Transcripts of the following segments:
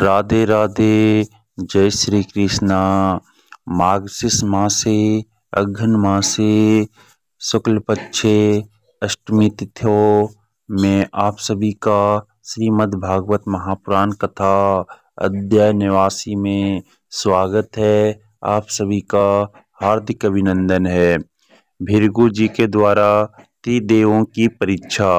राधे राधे जय श्री कृष्णा मार्गशीर्ष मासे अघन मासे शुक्ल पक्षे अष्टमी तिथियों में आप सभी का श्रीमद् भागवत महापुराण कथा अध्याय निवासी में स्वागत है आप सभी का हार्दिक अभिनंदन है भृगु जी के द्वारा त्रिदेवों की परीक्षा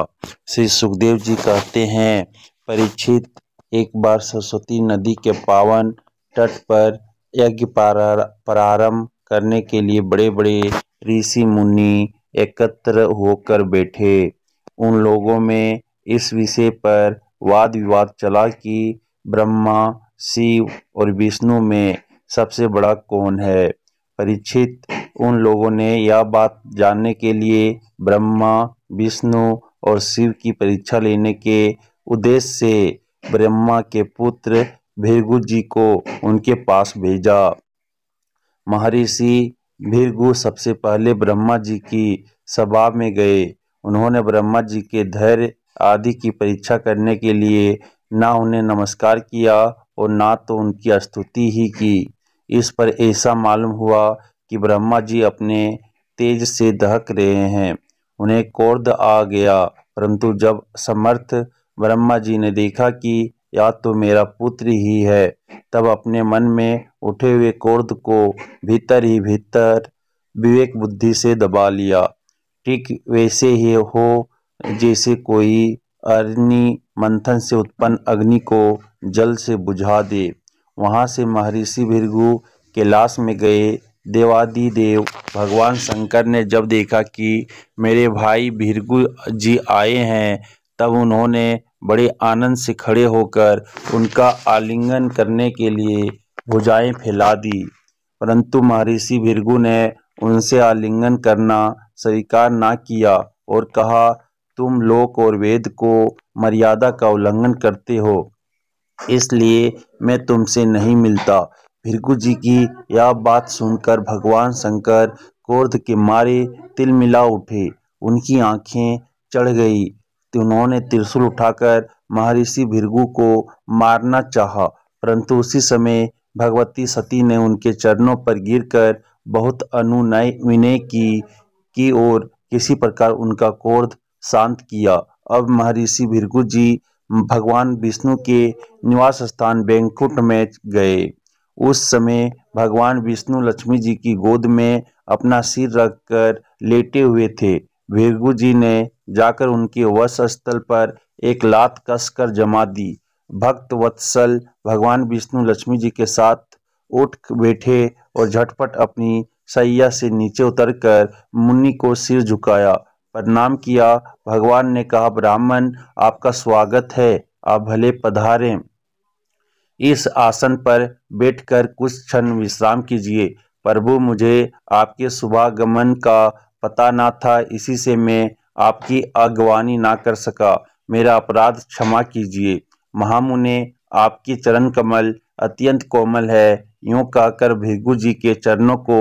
श्री सुखदेव जी कहते हैं परीक्षित एक बार सरस्वती नदी के पावन तट पर यज्ञ प्रारंभ करने के लिए बड़े बड़े ऋषि मुनि एकत्र होकर बैठे उन लोगों में इस विषय पर वाद विवाद चला कि ब्रह्मा शिव और विष्णु में सबसे बड़ा कौन है परीक्षित उन लोगों ने यह बात जानने के लिए ब्रह्मा विष्णु और शिव की परीक्षा लेने के उद्देश्य से ब्रह्मा के पुत्र भृगु जी को उनके पास भेजा महर्षि भृगु सबसे पहले ब्रह्मा जी की सभा में गए उन्होंने ब्रह्मा जी के धैर्य आदि की परीक्षा करने के लिए ना उन्हें नमस्कार किया और ना तो उनकी स्तुति ही की इस पर ऐसा मालूम हुआ कि ब्रह्मा जी अपने तेज से दहक रहे हैं उन्हें कोर्द आ गया परंतु जब समर्थ ब्रह्मा जी ने देखा कि या तो मेरा पुत्र ही है तब अपने मन में उठे हुए क्रोध को भीतर ही भीतर विवेक बुद्धि से दबा लिया ठीक वैसे ही हो जैसे कोई अग्नि मंथन से उत्पन्न अग्नि को जल से बुझा दे वहाँ से महर्षि भृगु कैलाश में गए देवादि देव भगवान शंकर ने जब देखा कि मेरे भाई भृगु जी आए हैं तब उन्होंने बड़े आनंद से खड़े होकर उनका आलिंगन करने के लिए भुजाएं फैला दी परंतु महर्षि भृगु ने उनसे आलिंगन करना स्वीकार ना किया और कहा तुम लोक और वेद को मर्यादा का उल्लंघन करते हो इसलिए मैं तुमसे नहीं मिलता भृगु जी की यह बात सुनकर भगवान शंकर क्रोध के मारे तिलमिला उठे उनकी आंखें चढ़ गई उन्होंने त्रिशूल उठाकर महर्षि भृगु को मारना चाहा परंतु उसी समय भगवती सती ने उनके चरणों पर गिरकर बहुत अनुनय विनय की की और किसी प्रकार उनका क्रोध शांत किया अब महर्षि भृगु जी भगवान विष्णु के निवास स्थान बैंकुट में गए उस समय भगवान विष्णु लक्ष्मी जी की गोद में अपना सिर रखकर लेटे हुए थे भेगू जी ने जाकर उनके वश स्थल पर एक लात कसकर जमा दी भक्त वत्सल भगवान विष्णु लक्ष्मी जी के साथ उठ बैठे और झटपट अपनी सैया से नीचे उतरकर मुन्नी को सिर झुकाया प्रणाम किया भगवान ने कहा ब्राह्मण आपका स्वागत है आप भले पधारें इस आसन पर बैठकर कुछ क्षण विश्राम कीजिए प्रभु मुझे आपके शुभागमन का पता ना था इसी से मैं आपकी अगवानी ना कर सका मेरा अपराध क्षमा कीजिए महामुने आपकी चरण कमल अत्यंत कोमल है यूं कहकर भृगु जी के चरणों को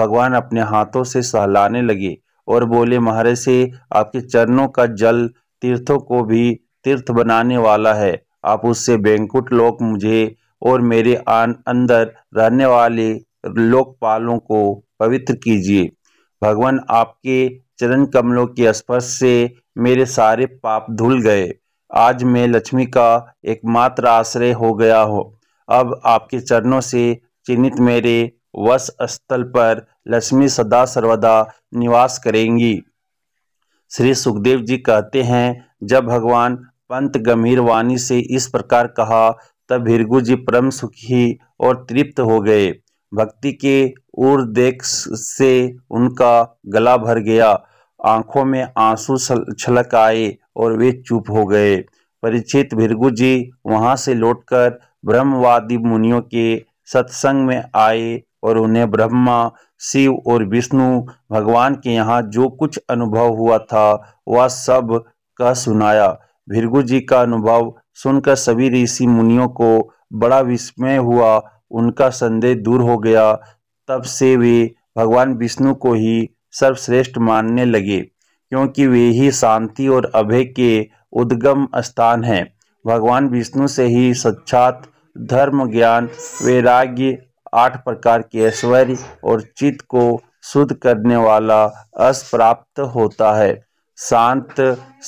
भगवान अपने हाथों से सहलाने लगे और बोले महाराज से आपके चरणों का जल तीर्थों को भी तीर्थ बनाने वाला है आप उससे बैंकुट लोक मुझे और मेरे आन अंदर रहने वाले लोकपालों को पवित्र कीजिए भगवान आपके चरण कमलों के स्पर्श से मेरे सारे पाप धुल गए आज मैं लक्ष्मी का एकमात्र आश्रय हो गया हो अब आपके चरणों से चिन्हित मेरे वश स्थल पर लक्ष्मी सदा सर्वदा निवास करेंगी श्री सुखदेव जी कहते हैं जब भगवान पंत गंभीर वाणी से इस प्रकार कहा तब भिर्गु जी परम सुखी और तृप्त हो गए भक्ति के ओर देख से उनका गला भर गया आंखों में आंसू छलक आए और वे चुप हो गए परिचित भृगु जी वहाँ से लौटकर ब्रह्मवादी मुनियों के सत्संग में आए और उन्हें ब्रह्मा शिव और विष्णु भगवान के यहाँ जो कुछ अनुभव हुआ था वह सब कह सुनाया भृगु जी का अनुभव सुनकर सभी ऋषि मुनियों को बड़ा विस्मय हुआ उनका संदेह दूर हो गया तब से वे भगवान विष्णु को ही सर्वश्रेष्ठ मानने लगे क्योंकि वे ही शांति और अभय के उद्गम स्थान हैं भगवान विष्णु से ही सच्चात धर्म ज्ञान वैराग्य आठ प्रकार के ऐश्वर्य और चित्त को शुद्ध करने वाला अस प्राप्त होता है शांत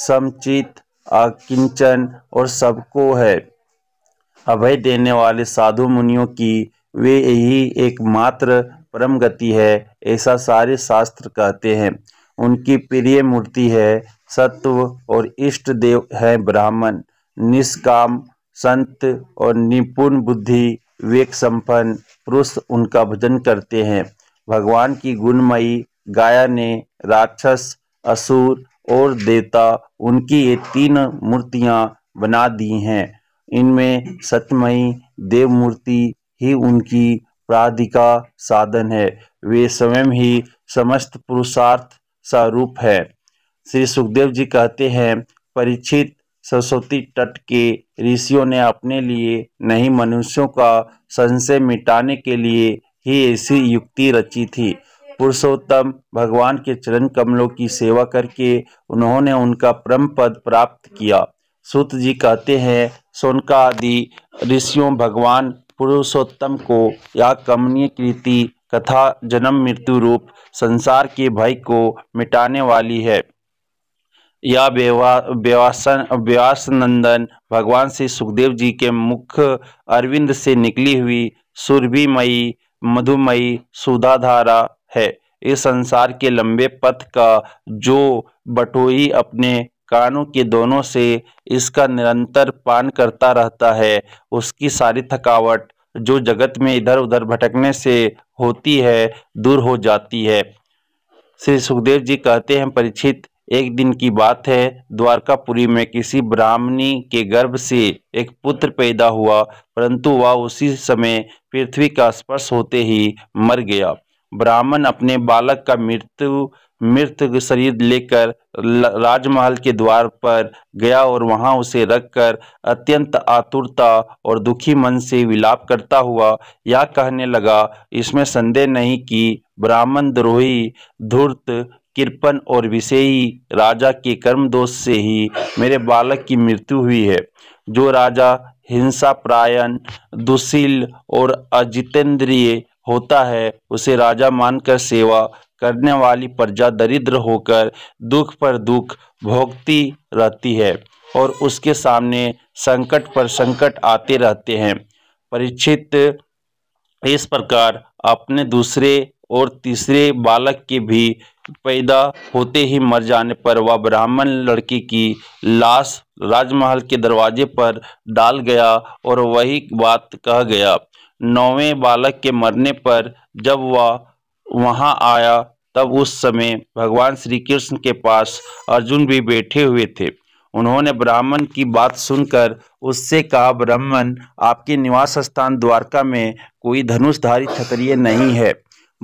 समचित अकिंचन और सबको है अभय देने वाले साधु मुनियों की वे यही एकमात्र परम गति है ऐसा सारे शास्त्र कहते हैं उनकी प्रिय मूर्ति है सत्व और इष्ट देव है ब्राह्मण निष्काम संत और निपुण बुद्धि वेक संपन्न पुरुष उनका भजन करते हैं भगवान की गुणमयी गाया ने राक्षस असुर और देवता उनकी ये तीन मूर्तियाँ बना दी हैं इनमें सत्यमयी देवमूर्ति ही उनकी प्राधिका साधन है वे स्वयं ही समस्त पुरुषार्थ स्वरूप है श्री सुखदेव जी कहते हैं परीक्षित सरस्वती तट के ऋषियों ने अपने लिए नहीं मनुष्यों का संशय मिटाने के लिए ही ऐसी युक्ति रची थी पुरुषोत्तम भगवान के चरण कमलों की सेवा करके उन्होंने उनका परम पद प्राप्त किया सूत जी कहते हैं सोनका आदि ऋषियों भगवान पुरुषोत्तम को या कमनीय कृति कथा जन्म मृत्यु रूप संसार के भय को मिटाने वाली है या व्यवासन व्यास नंदन भगवान श्री सुखदेव जी के मुख अरविंद से निकली हुई सुरभिमयी मधुमयी सुधाधारा है इस संसार के लंबे पथ का जो बटोई अपने कानों के दोनों से इसका निरंतर पान करता रहता है उसकी सारी थकावट जो जगत में इधर उधर भटकने से होती है दूर हो जाती है श्री सुखदेव जी कहते हैं परीक्षित एक दिन की बात है द्वारकापुरी में किसी ब्राह्मणी के गर्भ से एक पुत्र पैदा हुआ परंतु वह उसी समय पृथ्वी का स्पर्श होते ही मर गया ब्राह्मण अपने बालक का मृत्यु मृत शरीर लेकर राजमहल के द्वार पर गया और वहां उसे रखकर अत्यंत आतुरता और दुखी मन से विलाप करता हुआ यह कहने लगा इसमें संदेह नहीं कि ब्राह्मण द्रोही धूर्त कृपन और विषयी राजा के कर्म दोष से ही मेरे बालक की मृत्यु हुई है जो राजा हिंसा प्रायण दुशील और अजितेंद्रिय होता है उसे राजा मानकर सेवा करने वाली प्रजा दरिद्र होकर दुख पर दुख भोगती रहती है और उसके सामने संकट पर संकट आते रहते हैं परीक्षित इस प्रकार अपने दूसरे और तीसरे बालक के भी पैदा होते ही मर जाने पर वह ब्राह्मण लड़के की लाश राजमहल के दरवाजे पर डाल गया और वही बात कह गया नौवें बालक के मरने पर जब वह वहाँ आया तब उस समय भगवान श्री कृष्ण के पास अर्जुन भी बैठे हुए थे उन्होंने ब्राह्मण की बात सुनकर उससे कहा ब्राह्मण आपके निवास स्थान द्वारका में कोई धनुषधारी क्षत्रिय नहीं है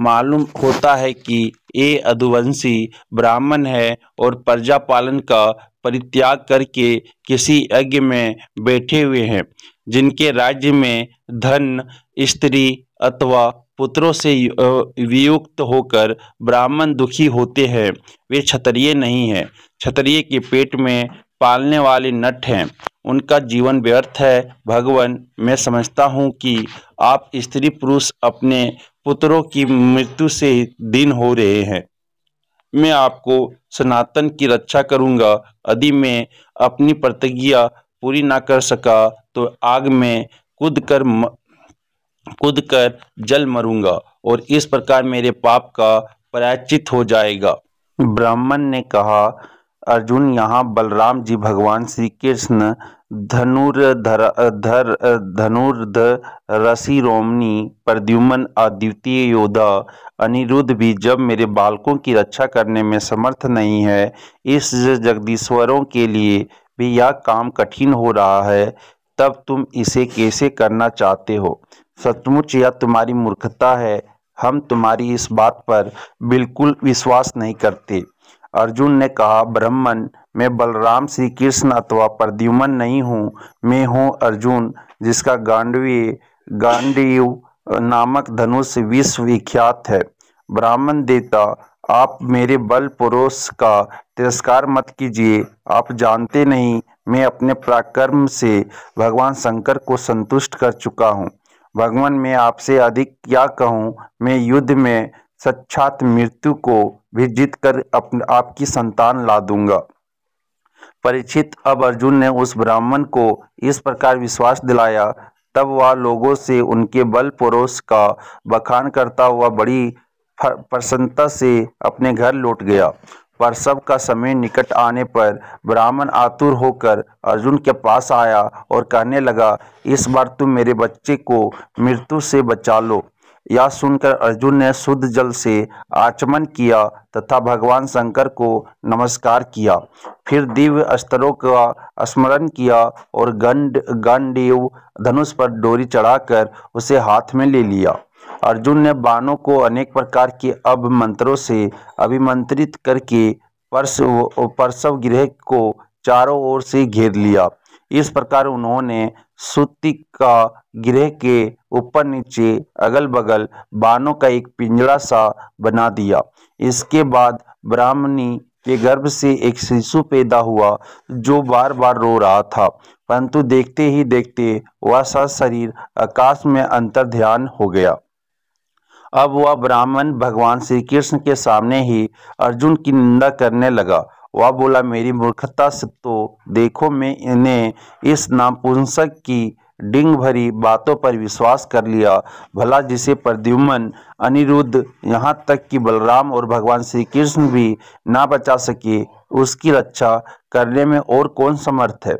मालूम होता है कि ये अधुवंशी ब्राह्मण है और प्रजा पालन का परित्याग करके किसी यज्ञ में बैठे हुए हैं जिनके राज्य में धन स्त्री अथवा पुत्रों से वियुक्त होकर ब्राह्मण दुखी होते हैं वे क्षत्रिय नहीं हैं क्षत्रिय के पेट में पालने वाले नट हैं उनका जीवन व्यर्थ है भगवान मैं समझता हूँ कि आप स्त्री पुरुष अपने पुत्रों की मृत्यु से दिन हो रहे हैं मैं आपको सनातन की रक्षा करूँगा यदि मैं अपनी प्रतिज्ञा पूरी ना कर सका तो आग में कूद कर कूद कर जल मरूंगा और इस प्रकार मेरे पाप का प्रायचित हो जाएगा ब्राह्मण ने कहा अर्जुन यहाँ बलराम जी भगवान श्री कृष्ण धनुर्धर धर धनुर्ध रसी रोमनी प्रद्युमन अद्वितीय योद्धा अनिरुद्ध भी जब मेरे बालकों की रक्षा करने में समर्थ नहीं है इस जगदीश्वरों के लिए भी यह काम कठिन हो रहा है तब तुम इसे कैसे करना चाहते हो सचमुच यह तुम्हारी मूर्खता है हम तुम्हारी इस बात पर बिल्कुल विश्वास नहीं करते अर्जुन ने कहा ब्राह्मण मैं बलराम श्री कृष्ण अथवा प्रद्युमन नहीं हूँ मैं हूँ अर्जुन जिसका गांडवी गांडीव नामक धनुष विश्वविख्यात है ब्राह्मण देवता आप मेरे बल पुरुष का तिरस्कार मत कीजिए आप जानते नहीं मैं अपने पराक्रम से भगवान शंकर को संतुष्ट कर चुका हूँ भगवान मैं आपसे अधिक क्या कहूँ मैं युद्ध में सक्षात मृत्यु को भी जीत कर अपने आपकी संतान ला दूंगा परीक्षित अब अर्जुन ने उस ब्राह्मण को इस प्रकार विश्वास दिलाया तब वह लोगों से उनके बल पुरुष का बखान करता हुआ बड़ी प्रसन्नता से अपने घर लौट गया सब का समय निकट आने पर ब्राह्मण आतुर होकर अर्जुन के पास आया और कहने लगा इस बार तुम मेरे बच्चे को मृत्यु से बचा लो यह सुनकर अर्जुन ने शुद्ध जल से आचमन किया तथा भगवान शंकर को नमस्कार किया फिर दिव्य स्तरों का स्मरण किया और गंड गंडीव धनुष पर डोरी चढ़ाकर उसे हाथ में ले लिया अर्जुन ने बाणों को अनेक प्रकार के मंत्रों से अभिमंत्रित करके परसव परसव गृह को चारों ओर से घेर लिया इस प्रकार उन्होंने सूती का गृह के ऊपर नीचे अगल बगल बाणों का एक पिंजड़ा सा बना दिया इसके बाद ब्राह्मणी के गर्भ से एक शिशु पैदा हुआ जो बार बार रो रहा था परंतु देखते ही देखते वह सशरीर आकाश में अंतर ध्यान हो गया अब वह ब्राह्मण भगवान श्री कृष्ण के सामने ही अर्जुन की निंदा करने लगा वह बोला मेरी मूर्खता से तो देखो मैं इन्हें इस नामपुंसक की डिंग भरी बातों पर विश्वास कर लिया भला जिसे प्रद्युमन अनिरुद्ध यहाँ तक कि बलराम और भगवान श्री कृष्ण भी ना बचा सके उसकी रक्षा करने में और कौन समर्थ है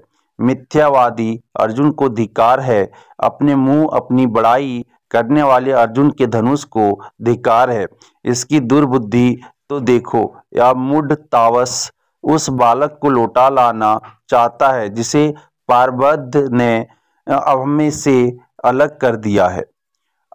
मिथ्यावादी अर्जुन को धिकार है अपने मुंह अपनी बड़ाई करने वाले अर्जुन के धनुष को धिकार है इसकी दुर्बुद्धि तो देखो या मूड तावस उस बालक को लौटा लाना चाहता है जिसे पार्वध ने अवमे से अलग कर दिया है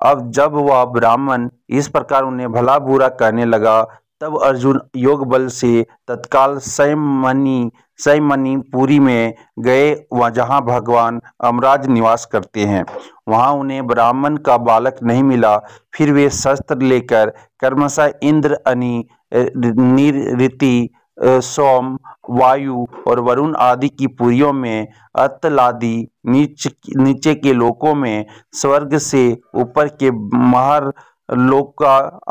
अब जब वह ब्राह्मण इस प्रकार उन्हें भला बुरा कहने लगा तब अर्जुन योग बल से तत्काल संयमनी सई मणिपुरी में गए जहाँ भगवान अमराज निवास करते हैं वहाँ उन्हें ब्राह्मण का बालक नहीं मिला फिर वे शस्त्र लेकर कर्मशा इंद्र अनि निरति सोम वायु और वरुण आदि की पुरियों में अतलादि नीच नीचे के लोकों में स्वर्ग से ऊपर के महर लोक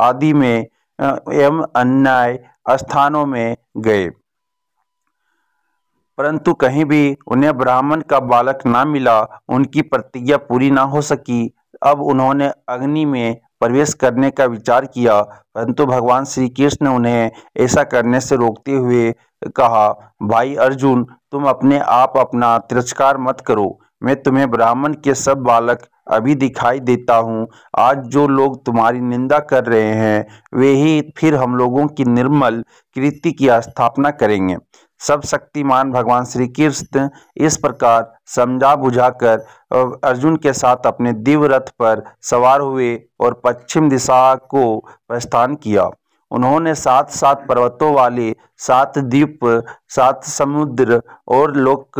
आदि में एवं अन्याय स्थानों में गए परंतु कहीं भी उन्हें ब्राह्मण का बालक ना मिला उनकी प्रतिज्ञा पूरी ना हो सकी अब उन्होंने अग्नि में प्रवेश करने का विचार किया परंतु भगवान श्री कृष्ण ने उन्हें ऐसा करने से रोकते हुए कहा भाई अर्जुन तुम अपने आप अपना तिरस्कार मत करो मैं तुम्हें ब्राह्मण के सब बालक अभी दिखाई देता हूँ आज जो लोग तुम्हारी निंदा कर रहे हैं वे ही फिर हम लोगों की निर्मल कृति की स्थापना करेंगे सब शक्तिमान भगवान श्री कृष्ण इस प्रकार समझा बुझाकर अर्जुन के साथ अपने दिव्य रथ पर सवार हुए और पश्चिम दिशा को प्रस्थान किया उन्होंने सात सात पर्वतों वाले सात द्वीप सात समुद्र और लोक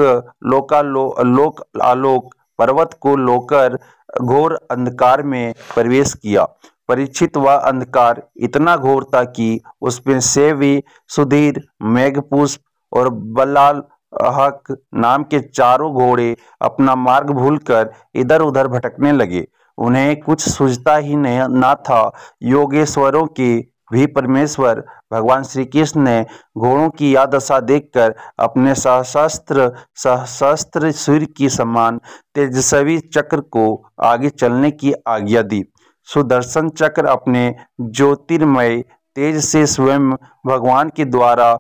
लोकालो लोक आलोक पर्वत को लोकर घोर अंधकार में प्रवेश किया परिचित व अंधकार इतना घोर था कि उसमें से भी सुधीर पुष्प और बल्लाल हक नाम के चारों घोड़े अपना मार्ग भूलकर इधर उधर भटकने लगे उन्हें कुछ सूझता ही नहीं ना था योगेश्वरों के भी परमेश्वर भगवान श्री कृष्ण ने घोड़ों की यादशा दशा देखकर अपने सशस्त्र सशस्त्र सूर्य की समान तेजस्वी चक्र को आगे चलने की आज्ञा दी सुदर्शन चक्र अपने ज्योतिर्मय तेज से स्वयं भगवान के द्वारा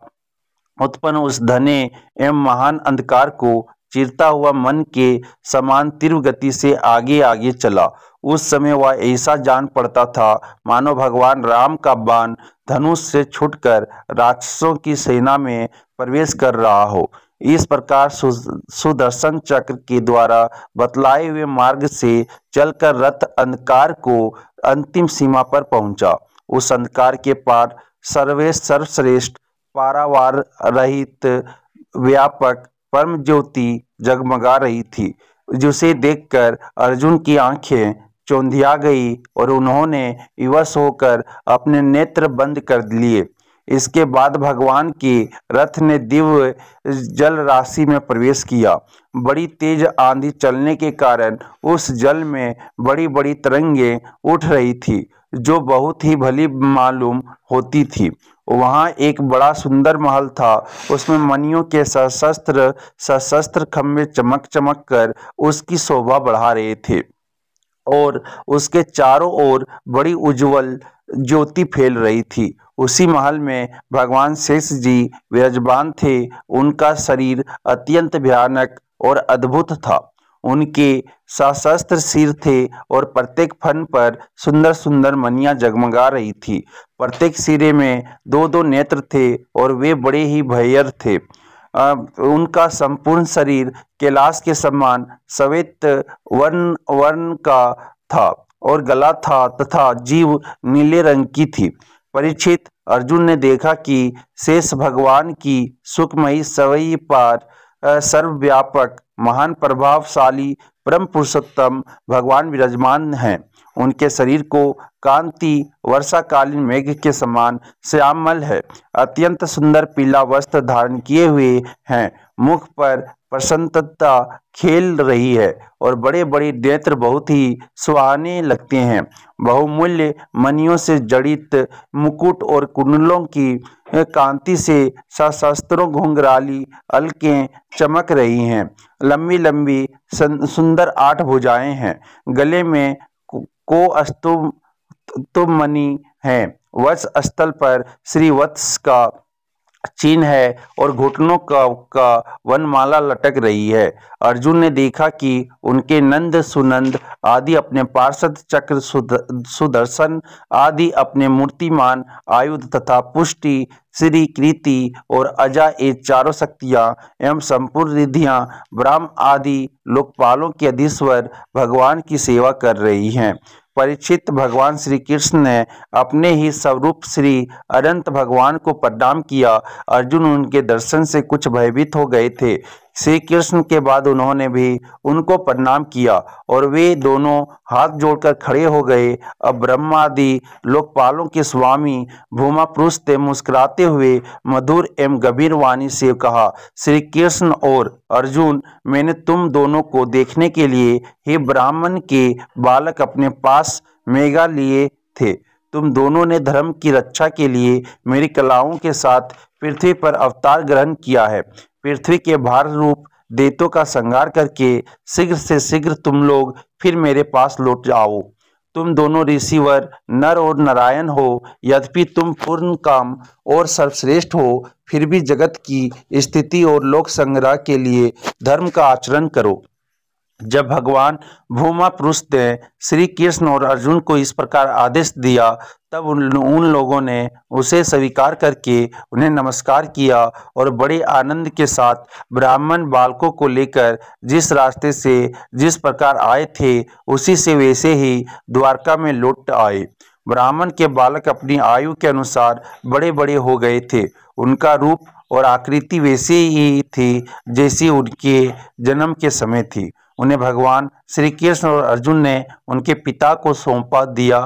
उत्पन्न उस धने एवं महान अंधकार को चिरता हुआ मन के समान तीव्र गति से आगे आगे चला उस समय वह ऐसा जान पड़ता था मानो भगवान राम का बाण धनुष से छुटकर राक्षसों की सेना में प्रवेश कर रहा हो इस प्रकार सुदर्शन चक्र के द्वारा बतलाए हुए मार्ग से चलकर रथ अंधकार को अंतिम सीमा पर पहुंचा उस अंधकार के पार सर्वे सर्वश्रेष्ठ पारावार रहित व्यापक परम ज्योति जगमगा रही थी जिसे देखकर अर्जुन की आंखें चौंधिया गई और उन्होंने विवश होकर अपने नेत्र बंद कर लिए इसके बाद भगवान की रथ ने दिव्य जल राशि में प्रवेश किया बड़ी तेज आंधी चलने के कारण उस जल में बड़ी बड़ी तरंगे उठ रही थी जो बहुत ही भली मालूम होती थी वहाँ एक बड़ा सुंदर महल था उसमें मनियों के सशस्त्र सशस्त्र खम्भे चमक चमक कर उसकी शोभा बढ़ा रहे थे और उसके चारों ओर बड़ी उज्जवल ज्योति फैल रही थी उसी महल में भगवान शेष जी विराजमान थे उनका शरीर अत्यंत भयानक और अद्भुत था उनके सशस्त्र सिर थे और प्रत्येक फन पर सुंदर सुंदर मनिया जगमगा रही थी प्रत्येक सिरे में दो दो नेत्र थे और वे बड़े ही भयर थे उनका संपूर्ण शरीर कैलाश के समान सवेत वर्ण वर्ण का था और गला था तथा जीव नीले रंग की थी परिचित अर्जुन ने देखा कि शेष भगवान की सुखमयी सवई पार सर्वव्यापक महान प्रभावशाली परम पुरुषोत्तम भगवान विराजमान हैं उनके शरीर को कांति वर्षाकालीन मेघ के समान श्यामल है अत्यंत सुंदर पीला वस्त्र धारण किए हुए हैं मुख पर प्रसन्नता खेल रही है और बड़े बड़े नेत्र बहुत ही सुहाने लगते हैं बहुमूल्य मनियों से जड़ित मुकुट और कुंडलों की कांति से सशस्त्रों घुंघराली अलकें चमक रही हैं लंबी लंबी सुंदर आठ भुजाएं हैं गले में को अस्तुम मनी है वत्स स्थल पर श्री वत्स का चिन्ह है और घुटनों का का वनमाला लटक रही है अर्जुन ने देखा कि उनके नंद सुनंद आदि अपने पार्षद चक्र सुदर्शन आदि अपने मूर्तिमान आयुध तथा पुष्टि श्री कृति और अजा ए चारों शक्तियां एवं संपूर्ण रिधियां ब्राह्म आदि लोकपालों के अधीश्वर भगवान की सेवा कर रही हैं परिचित भगवान श्री कृष्ण ने अपने ही स्वरूप श्री अनंत भगवान को प्रणाम किया अर्जुन उनके दर्शन से कुछ भयभीत हो गए थे श्री कृष्ण के बाद उन्होंने भी उनको प्रणाम किया और वे दोनों हाथ जोड़कर खड़े हो गए अब ब्रह्मादि लोकपालों के स्वामी भूमा पुरुष ने मुस्कुराते हुए मधुर एवं गंभीर वाणी से कहा श्री कृष्ण और अर्जुन मैंने तुम दोनों को देखने के लिए ही ब्राह्मण के बालक अपने पास मेगा लिए थे तुम दोनों ने धर्म की रक्षा के लिए मेरी कलाओं के साथ पृथ्वी पर अवतार ग्रहण किया है पृथ्वी के भार रूप देतों का संगार करके शीघ्र से शीघ्र तुम लोग फिर मेरे पास लौट जाओ तुम दोनों ऋषिवर नर और नारायण हो यद्यपि तुम पूर्ण काम और सर्वश्रेष्ठ हो फिर भी जगत की स्थिति और लोक संग्रह के लिए धर्म का आचरण करो जब भगवान भूमा पुरुष ने श्री कृष्ण और अर्जुन को इस प्रकार आदेश दिया तब उन लोगों ने उसे स्वीकार करके उन्हें नमस्कार किया और बड़े आनंद के साथ ब्राह्मण बालकों को लेकर जिस रास्ते से जिस प्रकार आए थे उसी से वैसे ही द्वारका में लौट आए ब्राह्मण के बालक अपनी आयु के अनुसार बड़े बड़े हो गए थे उनका रूप और आकृति वैसी ही थी जैसी उनके जन्म के समय थी उन्हें भगवान श्री कृष्ण और अर्जुन ने उनके पिता को सौंपा दिया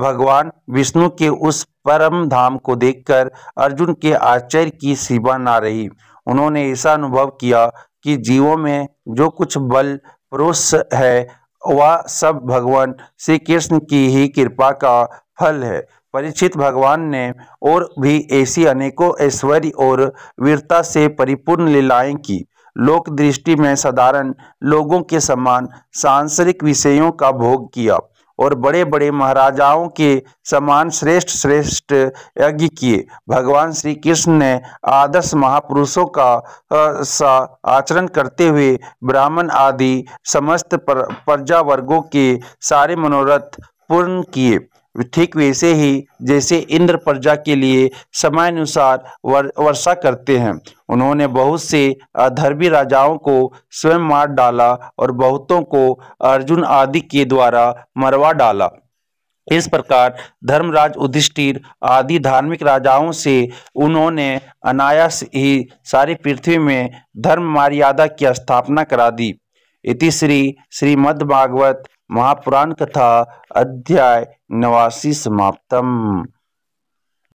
भगवान विष्णु के उस परम धाम को देखकर अर्जुन के आश्चर्य की सीमा ना रही उन्होंने ऐसा अनुभव किया कि जीवों में जो कुछ बल पुरुष है वह सब भगवान श्री कृष्ण की ही कृपा का फल है परिचित भगवान ने और भी ऐसी अनेकों ऐश्वर्य और वीरता से परिपूर्ण लीलाएं की लोक दृष्टि में साधारण लोगों के समान सांसारिक विषयों का भोग किया और बड़े बड़े महाराजाओं के समान श्रेष्ठ श्रेष्ठ यज्ञ किए भगवान श्री कृष्ण ने आदर्श महापुरुषों का सा आचरण करते हुए ब्राह्मण आदि समस्त प्रजा वर्गों के सारे मनोरथ पूर्ण किए ठीक वैसे ही जैसे इंद्र प्रजा के लिए समयानुसार वर्षा करते हैं उन्होंने बहुत से अधर्मी राजाओं को स्वयं मार डाला और बहुतों को अर्जुन आदि के द्वारा मरवा डाला इस प्रकार धर्मराज उधिष्ठिर आदि धार्मिक राजाओं से उन्होंने अनायास ही सारी पृथ्वी में धर्म मर्यादा की स्थापना करा दी इति श्री श्रीमद्भागवत महापुराण कथा अध्याय नवासी समाप्तम